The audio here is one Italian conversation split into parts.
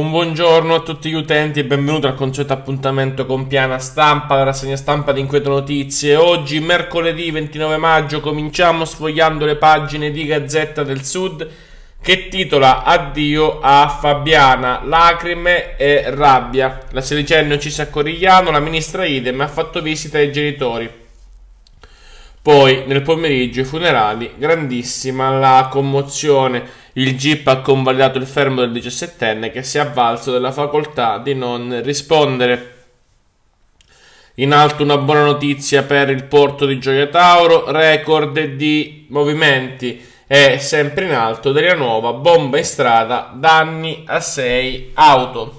Un buongiorno a tutti gli utenti e benvenuti al consueto appuntamento con Piana Stampa, la rassegna stampa di Inquieto Notizie. Oggi, mercoledì 29 maggio, cominciamo sfogliando le pagine di Gazzetta del Sud che titola Addio a Fabiana, lacrime e rabbia. La sedicenne uccisa a Corigliano, la ministra Idem ha fatto visita ai genitori. Poi, nel pomeriggio, i funerali, grandissima la commozione. Il GIP ha convalidato il fermo del 17enne che si è avvalso della facoltà di non rispondere. In alto una buona notizia per il porto di Gioia Tauro, record di movimenti e sempre in alto della nuova bomba in strada, danni a 6 auto.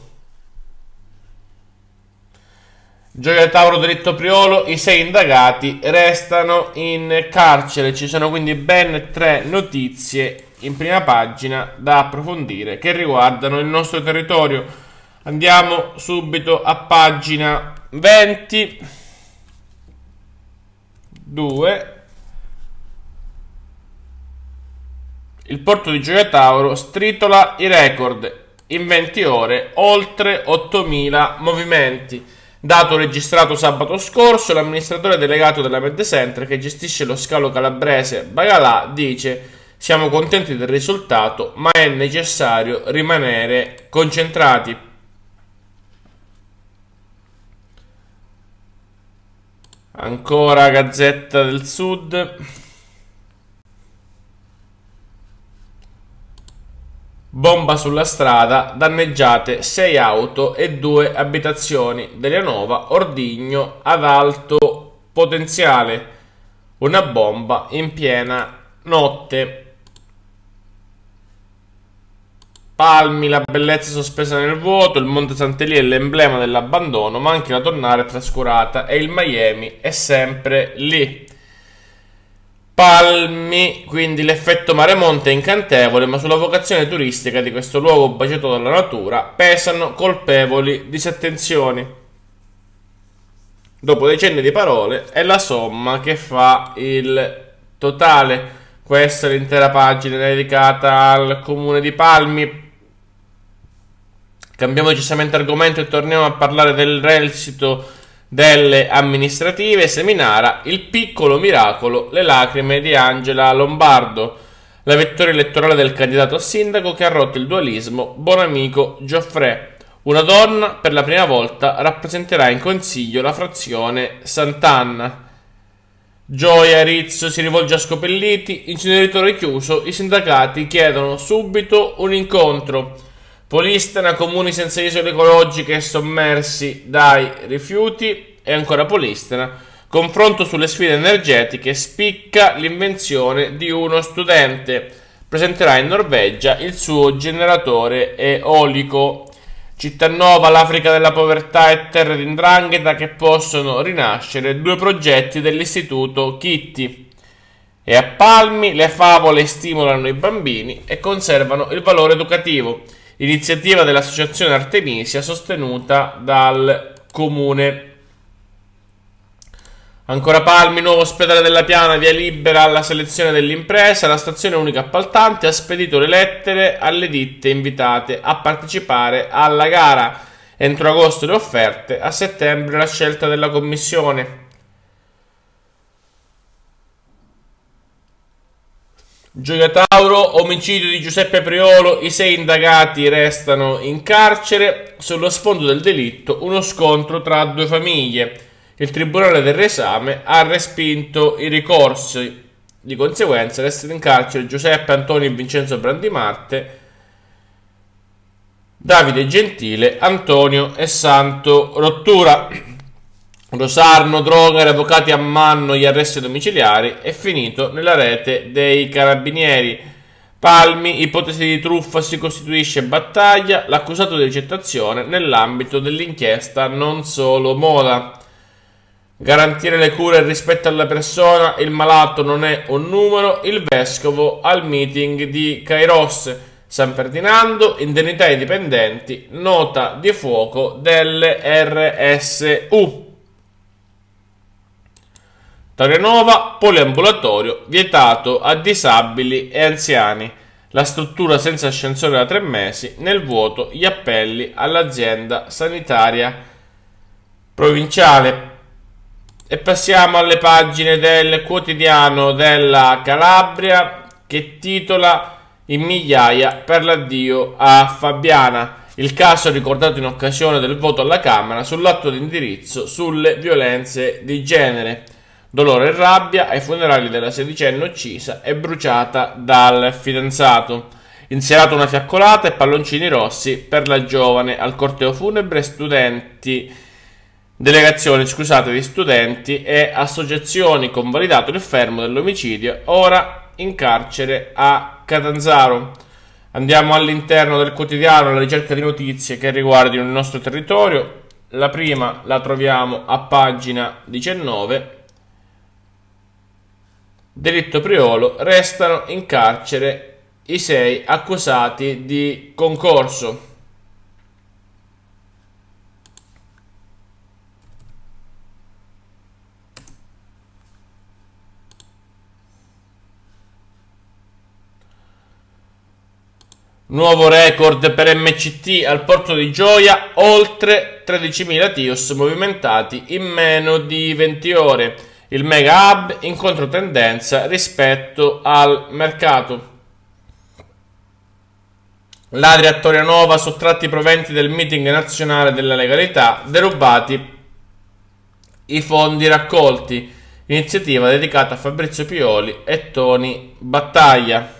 Gioia Tauro dritto Priolo, i sei indagati restano in carcere, ci sono quindi ben tre notizie in prima pagina da approfondire che riguardano il nostro territorio. Andiamo subito a pagina 20. 2. Il porto di Gioia Tauro stritola i record in 20 ore, oltre 8.000 movimenti. Dato registrato sabato scorso, l'amministratore delegato della Medcenter che gestisce lo scalo calabrese Bagalà dice siamo contenti del risultato, ma è necessario rimanere concentrati. Ancora Gazzetta del Sud. Bomba sulla strada, danneggiate 6 auto e 2 abitazioni. Delianova, Ordigno ad alto potenziale. Una bomba in piena notte. Palmi, la bellezza sospesa nel vuoto, il Monte Sant'Elia è l'emblema dell'abbandono, ma anche la tornare è trascurata e il Miami è sempre lì. Palmi, quindi l'effetto maremonte è incantevole, ma sulla vocazione turistica di questo luogo baciato dalla natura pesano colpevoli disattenzioni. Dopo decenni di parole è la somma che fa il totale. Questa è l'intera pagina dedicata al comune di Palmi, Cambiamo decisamente argomento e torniamo a parlare del reddito delle amministrative. Seminara, il piccolo miracolo, le lacrime di Angela Lombardo. La vittoria elettorale del candidato a sindaco che ha rotto il dualismo buon amico Gioffre. Una donna per la prima volta rappresenterà in consiglio la frazione Sant'Anna. Gioia Rizzo si rivolge a Scopelliti, inceneritore chiuso, i sindacati chiedono subito un incontro. Polistena, comuni senza isole ecologiche sommersi dai rifiuti e ancora Polistena, confronto sulle sfide energetiche, spicca l'invenzione di uno studente. Presenterà in Norvegia il suo generatore eolico. Città nuova, l'Africa della povertà e terre d'indrangheta che possono rinascere due progetti dell'istituto Kitty. E a Palmi le favole stimolano i bambini e conservano il valore educativo iniziativa dell'associazione Artemisia sostenuta dal comune. Ancora Palmi, nuovo ospedale della Piana, via libera alla selezione dell'impresa, la stazione unica appaltante ha spedito le lettere alle ditte invitate a partecipare alla gara. Entro agosto le offerte, a settembre la scelta della commissione. Gioia Tauro, omicidio di Giuseppe Priolo, i sei indagati restano in carcere. Sullo sfondo del delitto uno scontro tra due famiglie. Il Tribunale del Resame ha respinto i ricorsi. Di conseguenza restano in carcere Giuseppe Antonio e Vincenzo Brandimarte, Davide Gentile, Antonio e Santo Rottura. Rosarno, Droga, avvocati a Manno gli arresti domiciliari è finito nella rete dei carabinieri. Palmi, ipotesi di truffa si costituisce battaglia, l'accusato di ricettazione nell'ambito dell'inchiesta non solo moda. Garantire le cure e rispetto alla persona, il malato non è un numero, il vescovo al meeting di Kairos. San Ferdinando, indennità ai dipendenti, nota di fuoco delle RSU. Tarenova, poliambulatorio, vietato a disabili e anziani. La struttura senza ascensore da tre mesi, nel vuoto gli appelli all'azienda sanitaria provinciale. E passiamo alle pagine del quotidiano della Calabria che titola in migliaia per l'addio a Fabiana. Il caso ricordato in occasione del voto alla Camera sull'atto di indirizzo sulle violenze di genere dolore e rabbia ai funerali della sedicenne uccisa e bruciata dal fidanzato. Inserato una fiaccolata e palloncini rossi per la giovane al corteo funebre studenti delegazione scusate di studenti e associazioni convalidato il fermo dell'omicidio ora in carcere a Catanzaro andiamo all'interno del quotidiano alla ricerca di notizie che riguardino il nostro territorio la prima la troviamo a pagina 19 delitto Priolo, restano in carcere i sei accusati di concorso. Nuovo record per MCT al porto di Gioia, oltre 13.000 TIOS movimentati in meno di 20 ore il mega hub in controtendenza rispetto al mercato. Ladri a Torianova sottratti i proventi del meeting nazionale della legalità, derubati i fondi raccolti. Iniziativa dedicata a Fabrizio Pioli e Toni Battaglia.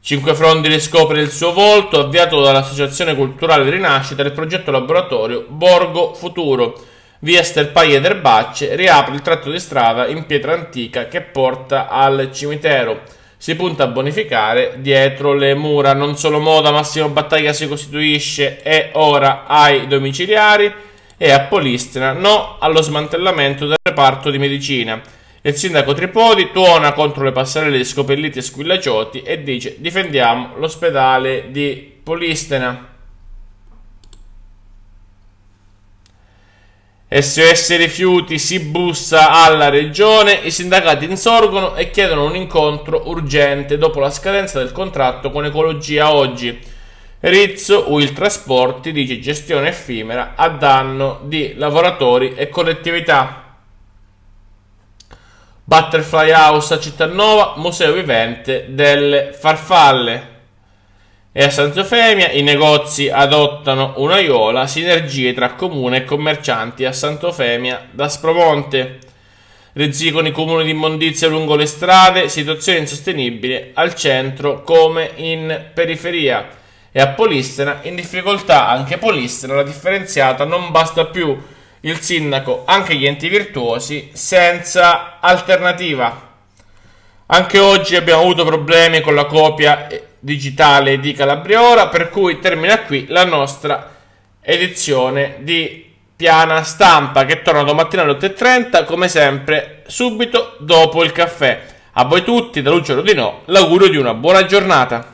Cinque Frondi riscopre il suo volto, avviato dall'Associazione Culturale Rinascita, il progetto laboratorio Borgo Futuro via Stelpaia ed Erbacce, riapre il tratto di strada in pietra antica che porta al cimitero. Si punta a bonificare dietro le mura. Non solo Moda, Massimo Battaglia si costituisce e ora ai domiciliari e a Polistena, no allo smantellamento del reparto di medicina. Il sindaco Tripodi tuona contro le passerelle di scopelliti e squillaccioti e dice difendiamo l'ospedale di Polistena. SOS Rifiuti si bussa alla regione, i sindacati insorgono e chiedono un incontro urgente dopo la scadenza del contratto con Ecologia Oggi. Rizzo Will Trasporti dice gestione effimera a danno di lavoratori e collettività. Butterfly House a Cittanova, museo vivente delle farfalle e a Sant'Eufemia i negozi adottano un'aiola, sinergie tra comune e commercianti a Sant'Eufemia da Spromonte. Rezzicono i comuni di immondizia lungo le strade, situazione insostenibile al centro come in periferia. E a Polistena in difficoltà anche Polistena, la differenziata non basta più. Il sindaco, anche gli enti virtuosi, senza alternativa. Anche oggi abbiamo avuto problemi con la copia digitale di Calabriora, per cui termina qui la nostra edizione di piana stampa che torna domattina alle 8.30 come sempre subito dopo il caffè. A voi tutti da Lucio Rodinò l'augurio di una buona giornata.